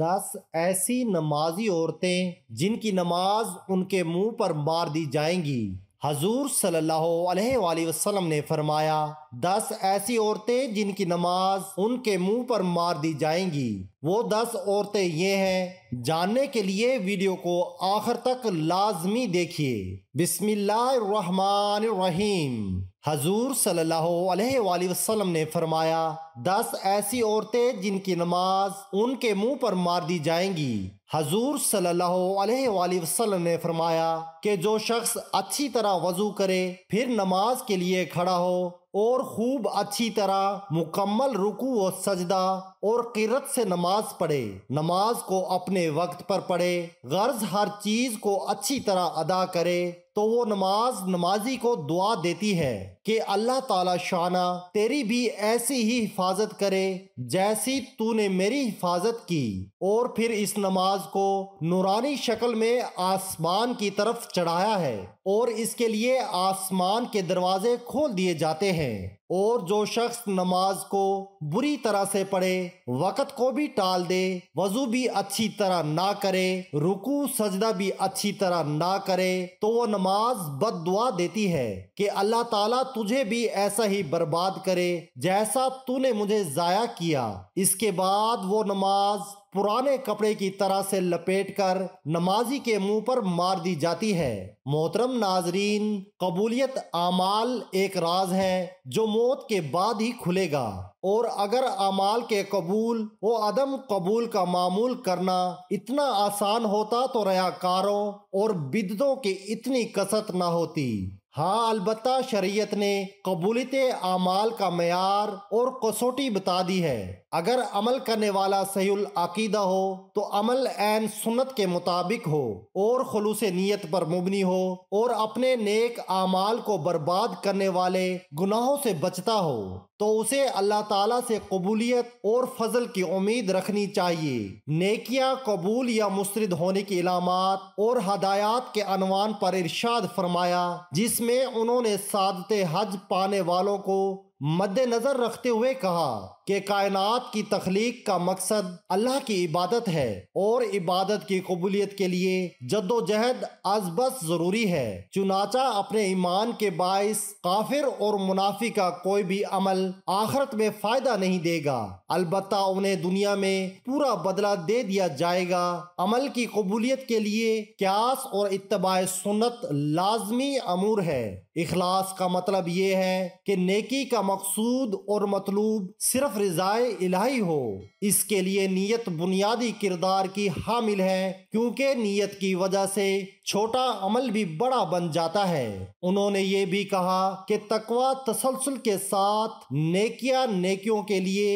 दस ऐसी नमाजी औरतें जिनकी नमाज उनके मुंह पर मार दी जाएंगी हजूर सल्लल्लाहु ने फरमाया दस ऐसी औरतें जिनकी नमाज उनके मुंह पर मार दी जाएंगी वो दस औरतें ये हैं जानने के लिए वीडियो को आखिर तक लाजमी देखिए बिस्मिल्लाह रहीम हजूर सल्लाम ने फरमाया दस ऐसी औरतें जिनकी नमाज उनके मुंह पर मार दी जाएंगी हजूर सल्लाम ने फरमाया कि जो शख्स अच्छी तरह वजू करे फिर नमाज के लिए खड़ा हो और खूब अच्छी तरह मुकम्मल रुकू व सजदा और किरत से नमाज पढ़े नमाज को अपने वक्त पर पढ़े गर्ज हर चीज को अच्छी तरह अदा करे तो वो नमाज नमाजी को दुआ देती है कि अल्लाह ताला शाना तेरी भी ऐसी ही हिफाजत करे जैसी तूने मेरी हिफाजत की और फिर इस नमाज को नूरानी शक्ल में आसमान की तरफ चढ़ाया है और इसके लिए आसमान के दरवाजे खोल दिए जाते हैं और जो शख्स नमाज को बुरी तरह से पढ़े वक़्त को भी टाल दे वजू भी अच्छी तरह ना करे रुकू सजदा भी अच्छी तरह ना करे तो वो नमाज बद दुआ देती है कि अल्लाह ताला तुझे भी ऐसा ही बर्बाद करे जैसा तूने मुझे जाया किया इसके बाद वो नमाज पुराने कपड़े की तरह से लपेटकर नमाजी के मुंह पर मार दी जाती है मोहतरम नाजरीन कबूलियत आमाल एक राज है जो मौत के बाद ही खुलेगा और अगर अमाल के कबूल व अदम कबूल का मामूल करना इतना आसान होता तो रयाकारों और बिदतों की इतनी कसरत ना होती हाँ अलबत् शरीयत ने कबूलित आमाल का मैार और कसौटी बता दी है अगर अमल करने वाला सहील अकीदा हो तो अमल एन सुन्नत के मुताबिक हो और खलूस नीयत पर मुबनी हो और अपने नेक आमाल को बर्बाद करने वाले गुनाहों से बचता हो तो उसे अल्लाह ताला से कबूलियत और फजल की उम्मीद रखनी चाहिए नेकिया कबूल या मुस्रद होने की इलामत और हदायत के अनवान पर इर्शाद फरमाया जिसमें उन्होंने सादत हज पाने वालों को मद्देनजर रखते हुए कहा कि कायनात की तख्लीक का मकसद अल्लाह की इबादत है और इबादत की कबूलियत के लिए जद्दोजहद अजबस जरूरी है चुनाचा अपने ईमान के बायस काफिर और मुनाफी का कोई भी अमल आखरत में फायदा नहीं देगा अलबत् उन्हें दुनिया में पूरा बदला दे दिया जाएगा अमल की कबूलियत के लिए क्यास और इतबा सुन्नत लाजमी अमूर है इखलास का मतलब ये है कि नेकी का मकसूद और मतलूब सिर्फ रजाए इलाही हो इसके लिए नीयत बुनियादी किरदार की हामिल है क्योंकि नीयत की वजह से छोटा अमल भी बड़ा बन जाता है उन्होंने ये भी कहा कि तकवा तसलसल के साथ नेकिया नेकियों के लिए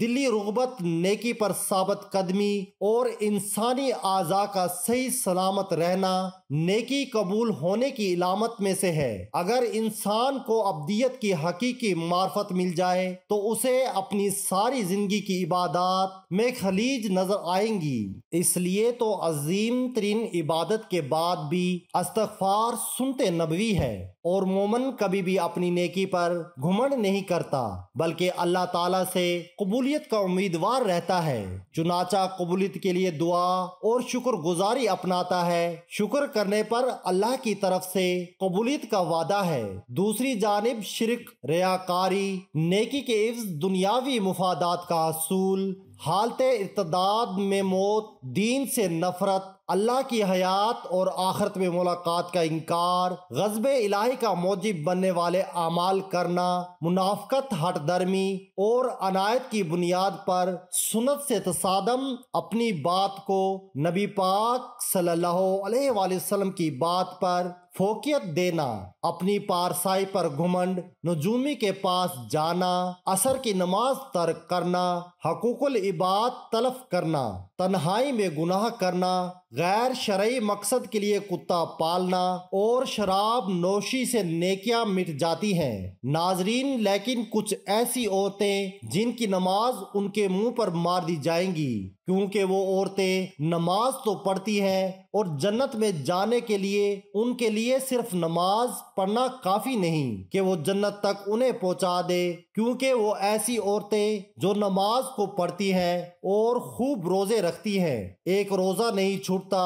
दिली रुबत नेकी पर साबित कदमी और इंसानी आजा का सही सलामत रहना नेकी कबूल होने की इलामत में से है अगर इंसान को अबियत की हकीकी मार्फत मिल जाए तो उसे अपनी सारी जिंदगी की इबादत में खलीज नजर आएंगी इसलिए तो अजीम तरीन इबादत के बाद बाद भी अस्तफार सुनते नबवी है और मोमन कभी भी अपनी नेकी पर घुमंड नहीं करता बल्कि अल्लाह ताला से कबूलियत का उम्मीदवार रहता है चुनाचा कबूलियत के लिए दुआ और शुक्र गुजारी अपनाता है शुक्र करने पर अल्लाह की तरफ से कबूलियत का वादा है दूसरी जानब शिरक रयाकारी नेकी के इफ्ज दुनियावी मुफादात का असूल हालत इतदाद में मौत दीन से नफरत अल्लाह की हयात और आखरत में मुलाकात का इनकार गजब इलाही का मौजिब बनने वाले अमाल करना मुनाफ्त हट दर्मी और अनायत की बुनियाद पर सुनत से तसादम अपनी बात को नबी पाक सल्लल्लाहु अलैहि वसल्लम की बात पर फोकियत देना अपनी पारसाई पर घुमंड नजूमी के पास जाना असर की नमाज तर्क करना हकूकुल इबाद तलफ करना तन्हाई में गुनाह करना गैर शरय मकसद के लिए कुत्ता पालना और शराब नोशी से नेकियां मिट जाती हैं नाजरीन लेकिन कुछ ऐसी औरतें जिनकी नमाज उनके मुंह पर मार दी जाएंगी क्योंकि वो औरतें नमाज तो पढ़ती हैं और जन्नत में जाने के लिए उनके लिए सिर्फ नमाज पढ़ना काफ़ी नहीं कि वो जन्नत तक उन्हें पहुंचा दे क्योंकि वो ऐसी औरतें जो नमाज को पढ़ती हैं और खूब रोज़े रखती हैं एक रोज़ा नहीं छूटता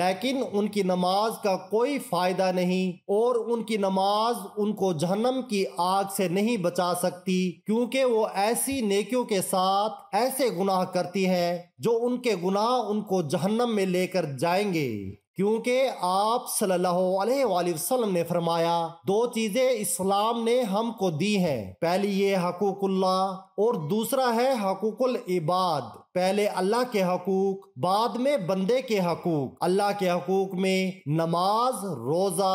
लेकिन उनकी नमाज का कोई फ़ायदा नहीं और उनकी नमाज उनको जहन्नम की आग से नहीं बचा सकती क्योंकि वो ऐसी नेकियों के साथ ऐसे गुनाह करती है जो उनके गुनाह उनको जहन्नम में लेकर जाएंगे क्योंकि आप सल्लल्लाहु अलैहि वसल्लम ने फरमाया दो चीजें इस्लाम ने हमको दी हैं पहली ये हकूकुल्ला और दूसरा है हकूकुल इबाद पहले अल्लाह के हकूक बाद में बंदे के हकूक अल्लाह के हकूक में नमाज रोज़ा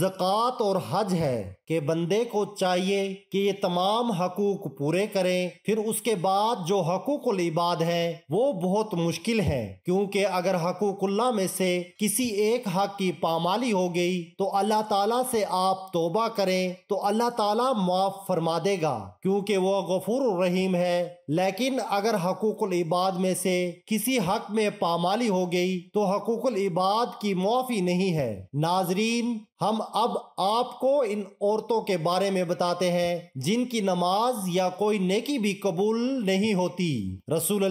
जक़ात और हज है कि बंदे को चाहिए कि ये तमाम हकूक पूरे करें फिर उसके बाद जो हकूकुल इबाद है वो बहुत मुश्किल है क्योंकि अगर हकूकुल्ला में से किसी एक हक की पामाली हो गई तो अल्लाह ताला से आप तोबा करें तो अल्लाह ताला माफ फरमा देगा क्योंकि वो गफूर रहीम है लेकिन अगर हकूकुल इबाद में से किसी हक में पामाली हो गई तो हकूकुल इबाद की माफी नहीं है नाजरीन हम अब आपको इन और औरतों के बारे में बताते हैं जिनकी नमाज या कोई नेकी भी कबूल नहीं होती रसूल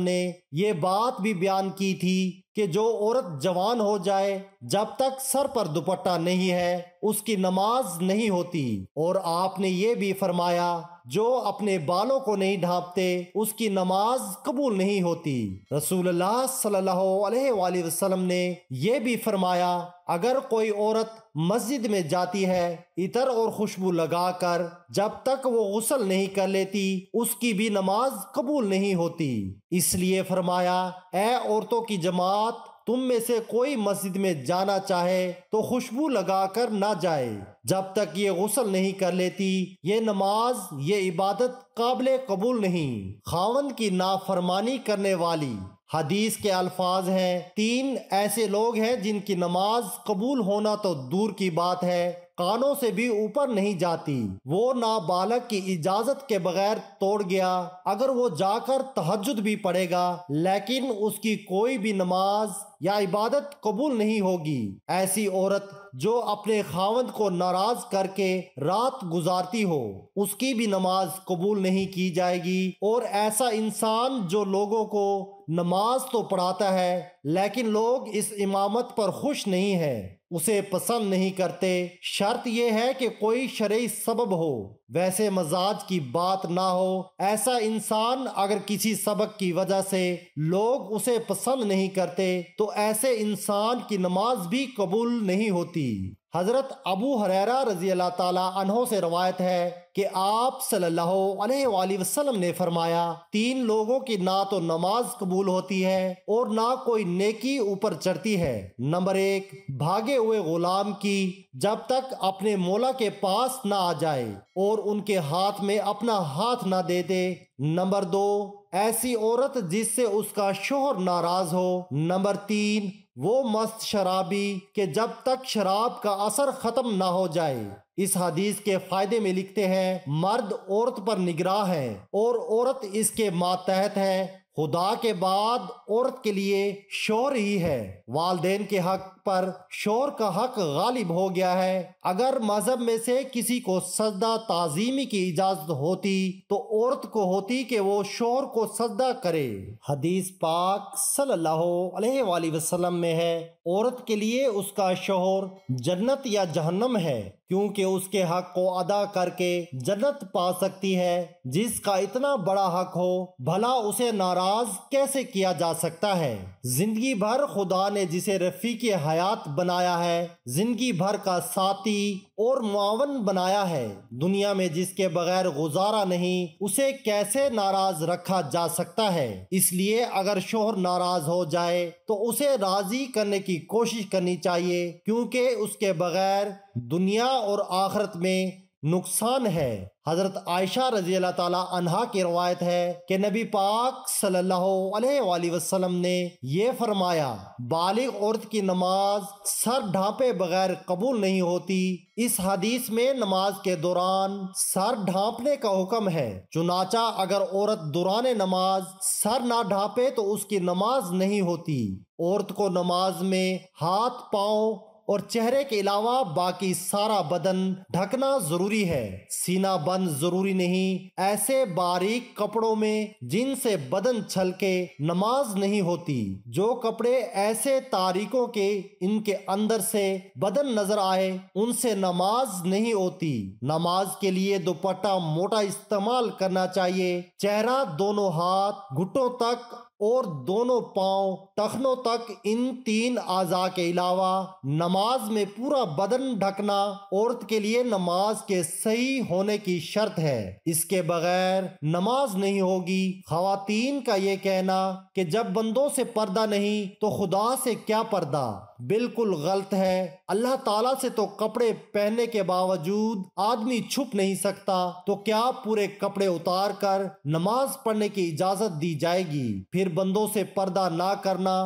ने ये बात भी बयान की थी कि जो औरत जवान हो जाए जब तक सर पर दुपट्टा नहीं है उसकी नमाज नहीं होती और आपने ये भी फरमाया जो अपने बालों को नहीं ढांपते उसकी नमाज कबूल नहीं होती रसूल सल्लाम ने यह भी फरमाया अगर कोई औरत मस्जिद में जाती है इतर और खुशबू लगाकर जब तक वो गसल नहीं कर लेती उसकी भी नमाज कबूल नहीं होती इसलिए फरमाया ए औरतों की जमात तुम में से कोई मस्जिद में जाना चाहे तो खुशबू लगाकर ना जाए जब तक ये गसल नहीं कर लेती ये नमाज ये इबादत काबिल कबूल नहीं खावन की नाफरमानी करने वाली हदीस के अल्फाज हैं तीन ऐसे लोग हैं जिनकी नमाज कबूल होना तो दूर की बात है कानों से भी ऊपर नहीं जाती वो नाबालक की इजाजत के बगैर तोड़ गया अगर वो जाकर तहजद भी पड़ेगा लेकिन उसकी कोई भी नमाज या इबादत कबूल नहीं होगी ऐसी औरत जो अपने खावंद को नाराज करके रात गुजारती हो उसकी भी नमाज कबूल नहीं की जाएगी और ऐसा इंसान जो लोगों को नमाज तो पढ़ाता है लेकिन लोग इस इमामत पर खुश नहीं है उसे पसंद नहीं करते शर्त यह है कि कोई शर्य सबब हो वैसे मजाज की बात ना हो ऐसा इंसान अगर किसी सबक की वजह से लोग उसे पसंद नहीं करते तो ऐसे इंसान की नमाज भी कबूल नहीं होती हज़रत अबू हरेरा रजी अल्लाह ताला तहों से रवायत है कि आप सल्लल्लाहु अलैहि वसल्लम ने फरमाया तीन लोगों की ना तो नमाज कबूल होती है और ना कोई नेकी ऊपर चढ़ती है नंबर एक भागे हुए गुलाम की जब तक अपने मोला के पास ना आ जाए और उनके हाथ में अपना हाथ ना दे दे नंबर दो ऐसी औरत जिससे उसका शोहर नाराज हो नंबर तीन वो मस्त शराबी के जब तक शराब का असर खत्म ना हो जाए इस हदीस के फायदे में लिखते हैं मर्द औरत पर निगराह है और औरत इसके मातहत है खुदा के बाद औरत के लिए शोर ही है वालदेन के हक पर शोर का हक गालिब हो गया है अगर मजहब में से किसी को सजदा ताजीमी की इजाजत होती तो औरत को होती कि वो शोर को सजदा करे हदीस पाक सल्लल्लाहु अलैहि वसल्लम में है औरत के लिए उसका शोहर जन्नत या जहन्नम है क्योंकि उसके हक को अदा करके जन्नत पा सकती है जिसका इतना बड़ा हक हो भला उसे नाराज कैसे किया जा सकता है जिंदगी भर खुदा ने जिसे रफी के हयात बनाया है जिंदगी भर का साथी और मावन बनाया है दुनिया में जिसके बगैर गुजारा नहीं उसे कैसे नाराज रखा जा सकता है इसलिए अगर शोहर नाराज हो जाए तो उसे राजी करने की कोशिश करनी चाहिए क्योंकि उसके बगैर दुनिया और आखरत में नुकसान है हजरत आयशा रजी अल्लाह तहा की रवायत है कि नबी पाक सल्लल्लाहु अलैहि वसल्लम ने यह फरमाया बालिग औरत की नमाज सर ढांपे बगैर कबूल नहीं होती इस हदीस में नमाज के दौरान सर ढांपने का हुक्म है चुनाचा अगर औरत दौरान नमाज सर ना ढांपे तो उसकी नमाज नहीं होती औरत को नमाज में हाथ पाओ और चेहरे के अलावा बाकी सारा बदन ढकना जरूरी है सीना बंद जरूरी नहीं ऐसे बारीक कपड़ों में जिनसे बदन छलके नमाज नहीं होती जो कपड़े ऐसे तारीखों के इनके अंदर से बदन नजर आए उनसे नमाज नहीं होती नमाज के लिए दुपट्टा मोटा इस्तेमाल करना चाहिए चेहरा दोनों हाथ घुटों तक और दोनों पांव टखनों तक इन तीन आजा के अलावा नमाज में पूरा बदन ढकना औरत के लिए नमाज के सही होने की शर्त है इसके बगैर नमाज नहीं होगी खातन का ये कहना कि जब बंदों से पर्दा नहीं तो खुदा से क्या पर्दा बिल्कुल गलत है अल्लाह ताला से तो कपड़े पहनने के बावजूद आदमी छुप नहीं सकता तो क्या पूरे कपड़े उतार कर नमाज पढ़ने की इजाजत दी जाएगी फिर बंदों से पर्दा ना करना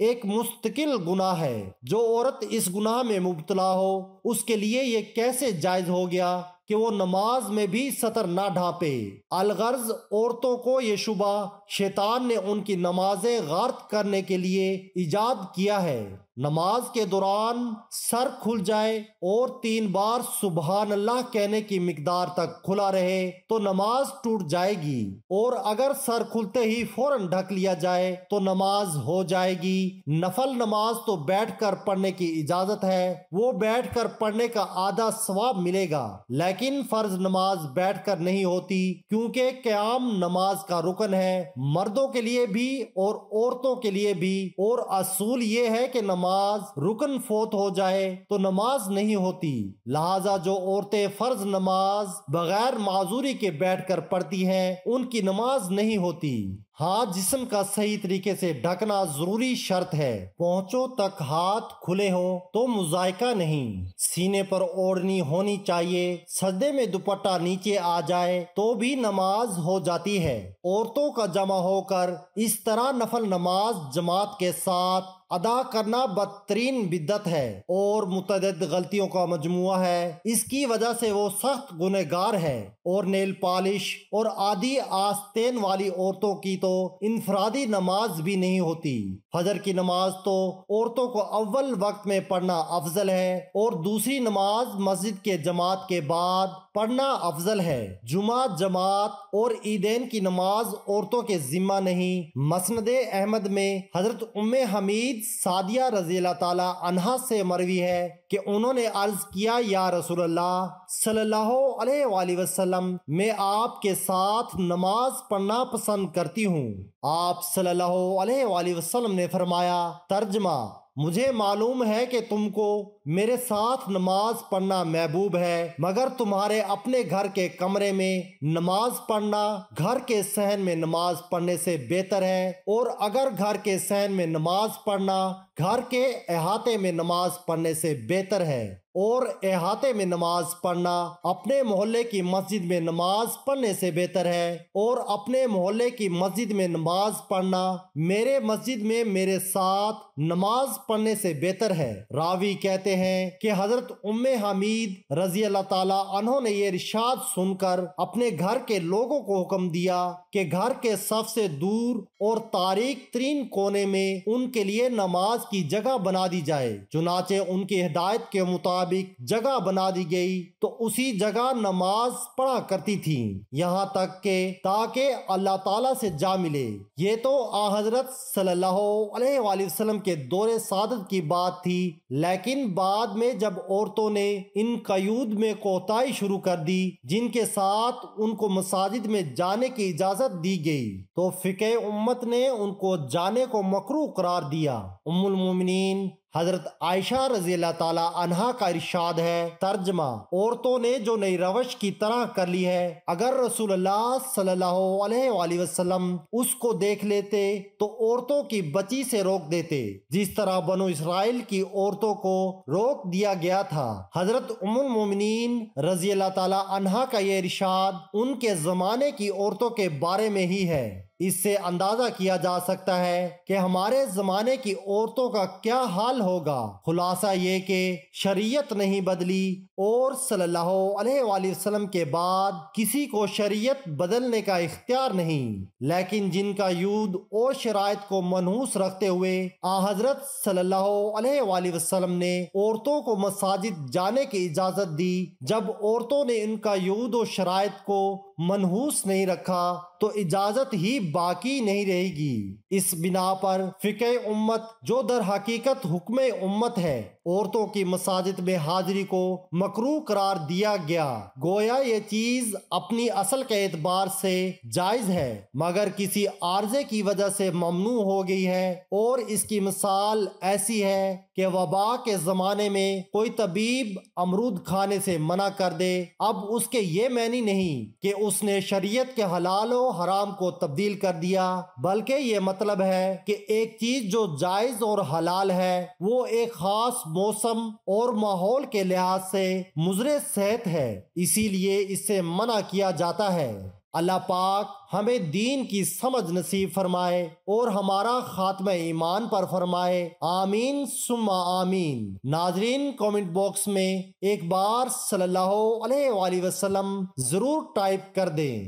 एक मुस्तकिल गुनाह है जो औरत इस गुनाह में मुबतला हो उसके लिए ये कैसे जायज हो गया कि वो नमाज में भी सतर ना ढापे अलगर्ज औरतों को ये शुबा शैतान ने उनकी नमाजें गार्त करने के लिए ईजाद किया है नमाज के दौरान सर खुल जाए और तीन बार सुबहान अल्लाह कहने की मकदार तक खुला रहे तो नमाज टूट जाएगी और अगर सर खुलते ही फौरन ढक लिया जाए तो नमाज हो जाएगी नफल नमाज तो बैठकर पढ़ने की इजाजत है वो बैठकर पढ़ने का आधा स्वाब मिलेगा लेकिन फर्ज नमाज बैठकर नहीं होती क्योंकि क्याम नमाज का रुकन है मर्दों के लिए भी और औरतों के लिए भी और असूल ये है कि नमाज नमाज रुकन फोत हो जाए तो नमाज नहीं होती लिहाजा जो औरतें फर्ज नमाज बगैर माजूरी के बैठ कर पढ़ती हैं उनकी नमाज नहीं होती हाथ जिसम का सही तरीके से ढकना जरूरी शर्त है पहुँचो तक हाथ खुले हो तो मुजायका नहीं सीने पर ओढ़नी होनी चाहिए सजदे में दुपट्टा नीचे आ जाए तो भी नमाज हो जाती है औरतों का जमा होकर इस तरह नफल नमाज जमात के साथ अदा करना बदतरीन बिदत है और मुतद गलतियों का मजमु है इसकी वजह से वो सख्त गुनहगार है और नेल पॉलिश और आदि आस्तेन वाली औरतों की तो इनफरादी नमाज भी नहीं होती फजर की नमाज तो औरतों को अव्वल वक्त में पढ़ना अफजल है और दूसरी नमाज मस्जिद के जमात के बाद पढ़ना अफजल है जुमा जमात और ईदेन की नमाज औरतों के जिम्मा नहीं मसंद अहमद में हजरत उम हमीद सादिया रजील तला से मरवी है कि उन्होंने अर्ज किया या रसोल्ला सल्लल्लाहु मैं आपके साथ नमाज पढ़ना पसंद करती हूँ आप सल्लाम ने फरमाया तर्जमा मुझे मालूम है कि तुमको मेरे साथ नमाज पढ़ना महबूब है मगर तुम्हारे अपने घर के कमरे में नमाज पढ़ना घर के सहन में नमाज पढ़ने से बेहतर है और अगर घर के सहन में नमाज पढ़ना घर के अहाते में नमाज पढ़ने से बेहतर है और अहाते में नमाज पढ़ना अपने मोहल्ले की मस्जिद में नमाज पढ़ने से बेहतर है और अपने मोहल्ले की मस्जिद में नमाज पढ़ना मेरे मस्जिद में मेरे साथ नमाज पढ़ने से बेहतर है रावी कहते कहते हैं कि हजरत उम्म हामिद रजी अल्लाह तला ने ये इर्शाद सुनकर अपने घर के लोगों को हुक्म दिया कि घर के सबसे दूर और तारीख तरीन कोने में उनके लिए नमाज की जगह बना दी जाए चुनाचे उनकी हिदायत के मुताबिक जगह बना दी गई तो उसी जगह नमाज पढ़ा करती थी यहाँ तक के ताकि अल्लाह ताला से जा मिले ये तो आ हजरत सल्लल्लाहु अलैहि वसल्लम के दौरे सादत की बात थी लेकिन बाद में जब औरतों ने इन कयूद में कोताही शुरू कर दी जिनके साथ उनको मसाजिद में जाने की इजाजत दी गई तो फिके उम्मत ने उनको जाने को मकरू करार दिया उम्मुल मोमिनीन हजरत आयशा रजी ताला अनहा का इरशाद है तर्जमा औरतों ने जो नई रवश की तरह कर ली है अगर रसूल सल्लाम उसको देख लेते तो औरतों की बची से रोक देते जिस तरह बनो इसराइल की औरतों को रोक दिया गया था हजरत उमुल मोमिन रजी ताला अनहा का ये इरशाद उनके जमाने की औरतों के बारे में ही है इससे अंदाजा किया जा सकता है कि हमारे जमाने की औरतों का क्या हाल होगा खुलासा ये कि शरीयत नहीं बदली और सल्लल्लाहु अलैहि वसल्लम के बाद किसी को शरीयत बदलने का इख्तियार नहीं लेकिन जिनका युद्ध और शराय को मनहूस रखते हुए आ हजरत सल्लल्लाहु अलैहि वसल्लम ने औरतों को मसाजिद जाने की इजाजत दी जब औरतों ने इनका युद्ध और शराय को मनहूस नहीं रखा तो इजाजत ही बाकी नहीं रहेगी इस बिना पर फ़िके उम्मत जो दर हकीकत हुक्म उम्मत है औरतों की मसाजिद में हाजिरी को मकरू करार दिया गया गोया ये चीज अपनी असल के एतबार से जायज है मगर किसी आर्जे की वजह से ममनू हो गई है और इसकी मिसाल ऐसी है कि वबा के जमाने में कोई तबीब अमरूद खाने से मना कर दे अब उसके ये मैनी नहीं कि उसने शरीयत के हलाल और हराम को तब्दील कर दिया बल्कि ये मतलब है कि एक चीज जो जायज और हलाल है वो एक खास मौसम और माहौल के लिहाज से मुजरे सेहत है इसीलिए इसे मना किया जाता है अल्लाह पाक हमें दीन की समझ नसीब फरमाए और हमारा खात्म ईमान पर फरमाए आमीन सुम्मा आमीन नाजरीन कमेंट बॉक्स में एक बार सल्लल्लाहु अलैहि वसल्लम जरूर टाइप कर दें